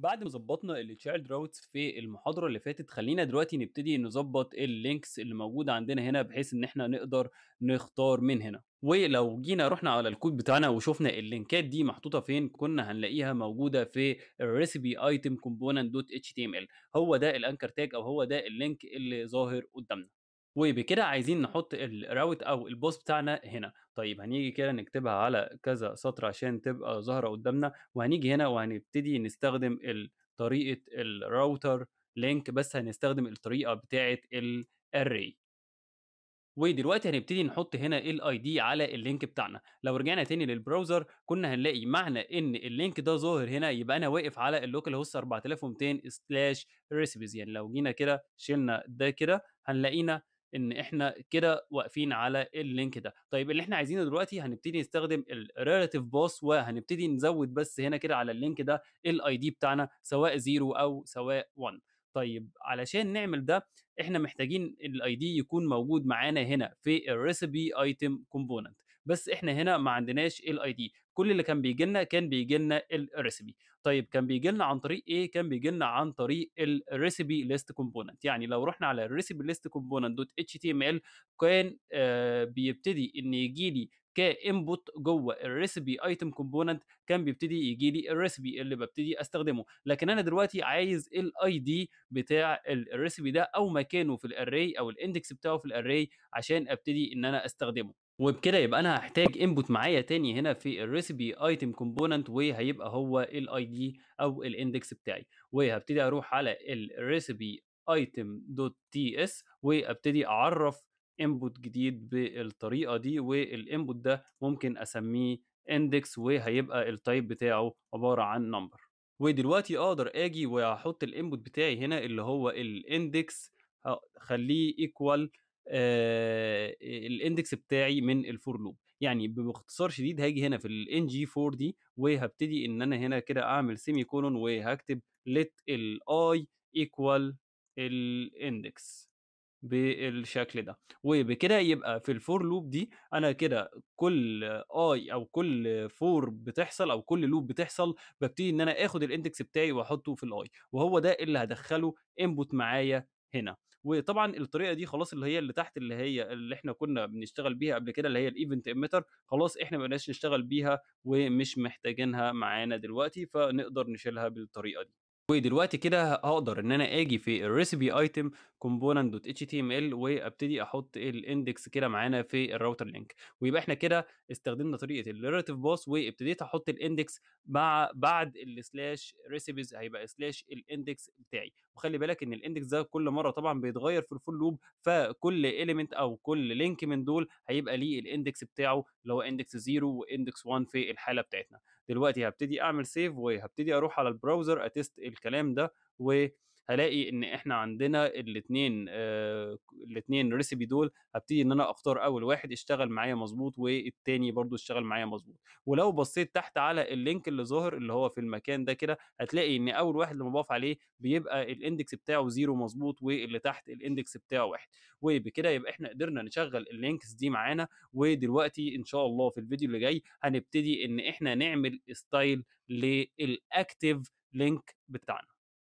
بعد ما ظبطنا التشايلد راوتس في المحاضره اللي فاتت خلينا دلوقتي نبتدي نظبط اللينكس اللي موجوده عندنا هنا بحيث ان احنا نقدر نختار من هنا ولو جينا رحنا على الكود بتاعنا وشفنا اللينكات دي محطوطه فين كنا هنلاقيها موجوده في الريسبي ايتم كومبوننت دوت اتش تي ام ال هو ده الانكر تاج او هو ده اللينك اللي ظاهر قدامنا وبكده عايزين نحط الراوت او البوس بتاعنا هنا طيب هنيجي كده نكتبها على كذا سطر عشان تبقى ظاهره قدامنا وهنيجي هنا وهنبتدي نستخدم طريقه الراوتر لينك بس هنستخدم الطريقه بتاعه الاري ودلوقتي هنبتدي نحط هنا الاي دي على اللينك بتاعنا لو رجعنا تاني للبراوزر كنا هنلاقي معنى ان اللينك ده ظاهر هنا يبقى انا واقف على اللوكال هوست 4200 سلاش ريسبيز يعني لو جينا كده شلنا ده كده هنلاقينا ان احنا كده واقفين على اللينك ده طيب اللي احنا عايزينه دلوقتي هنبتدي نستخدم الريلاتيف باس وهنبتدي نزود بس هنا كده على اللينك ده الاي دي بتاعنا سواء 0 او سواء 1 طيب علشان نعمل ده احنا محتاجين الاي دي يكون موجود معانا هنا في الريسبي ايتم كومبوننت بس احنا هنا ما عندناش الاي دي كل اللي كان بيجي لنا كان بيجي لنا الريسبي طيب كان بيجي لنا عن طريق ايه كان بيجي لنا عن طريق الريسبي ليست كومبوننت يعني لو رحنا على الريسبي ليست كومبوننت دوت اتش تي ام ال كان آه بيبتدي ان يجي لي كانبوت جوه الريسبي ايتم كومبوننت كان بيبتدي يجي لي الريسبي اللي ببتدي استخدمه لكن انا دلوقتي عايز الاي دي بتاع الريسبي ده او مكانه في الاري او الاندكس بتاعه في الاري عشان ابتدي ان انا استخدمه وبكده يبقى انا هحتاج انبوت معايا تاني هنا في الريسبي ايتم كومبوننت وهيبقى هو الاي دي او الاندكس بتاعي وهبتدي اروح على الريسبي ايتم دوت تي اس وابتدي اعرف انبوت جديد بالطريقه دي والانبوت ده ممكن اسميه اندكس وهيبقى التايب بتاعه عباره عن نمبر ودلوقتي اقدر اجي واحط الانبوت بتاعي هنا اللي هو الاندكس خليه ايكوال آه، آه، الاندكس بتاعي من الفور لوب يعني باختصار شديد هاجي هنا في الان جي 4 دي وهبتدي ان انا هنا كده اعمل سيمي كولون وهكتب let الاي ايكوال الاندكس بالشكل ده وبكده يبقى في الفور لوب دي انا كده كل اي او كل فور بتحصل او كل لوب بتحصل ببتدي ان انا اخد الاندكس بتاعي واحطه في الاي وهو ده اللي هدخله انبوت معايا هنا وطبعا الطريقه دي خلاص اللي هي اللي تحت اللي هي اللي احنا كنا بنشتغل بيها قبل كده اللي هي الايفنت ايميتر خلاص احنا ما بقناش نشتغل بيها ومش محتاجينها معانا دلوقتي فنقدر نشيلها بالطريقه دي ودلوقتي كده هقدر ان انا اجي في الريسبي ايتم كومبوننت دوت اتش تي ام ال وابتدي احط الاندكس كده معانا في الراوتر لينك ويبقى احنا كده استخدمنا طريقه الريلاتيف باص وابتديت احط الاندكس مع بعد السلاش ريسبيز هيبقى سلاش الاندكس بتاعي وخلي بالك ان الاندكس ده كل مره طبعا بيتغير في الفول لوب فكل اليمنت او كل لينك من دول هيبقى ليه الاندكس بتاعه اللي هو اندكس 0 واندكس 1 في الحاله بتاعتنا دلوقتي هبتدي اعمل سيف وهبتدي اروح على البراوزر اتست الكلام ده و هلاقي ان احنا عندنا الاثنين آه الاثنين ريسيبي دول هبتدي ان انا اختار اول واحد اشتغل معايا مظبوط والتاني برضو اشتغل معايا مظبوط ولو بصيت تحت على اللينك اللي ظاهر اللي هو في المكان ده كده هتلاقي ان اول واحد لما بقف عليه بيبقى الاندكس بتاعه زيرو مظبوط واللي تحت الاندكس بتاعه واحد وبكده يبقى احنا قدرنا نشغل اللينكس دي معانا ودلوقتي ان شاء الله في الفيديو اللي جاي هنبتدي ان احنا نعمل ستايل للاكتيف لينك بتاعنا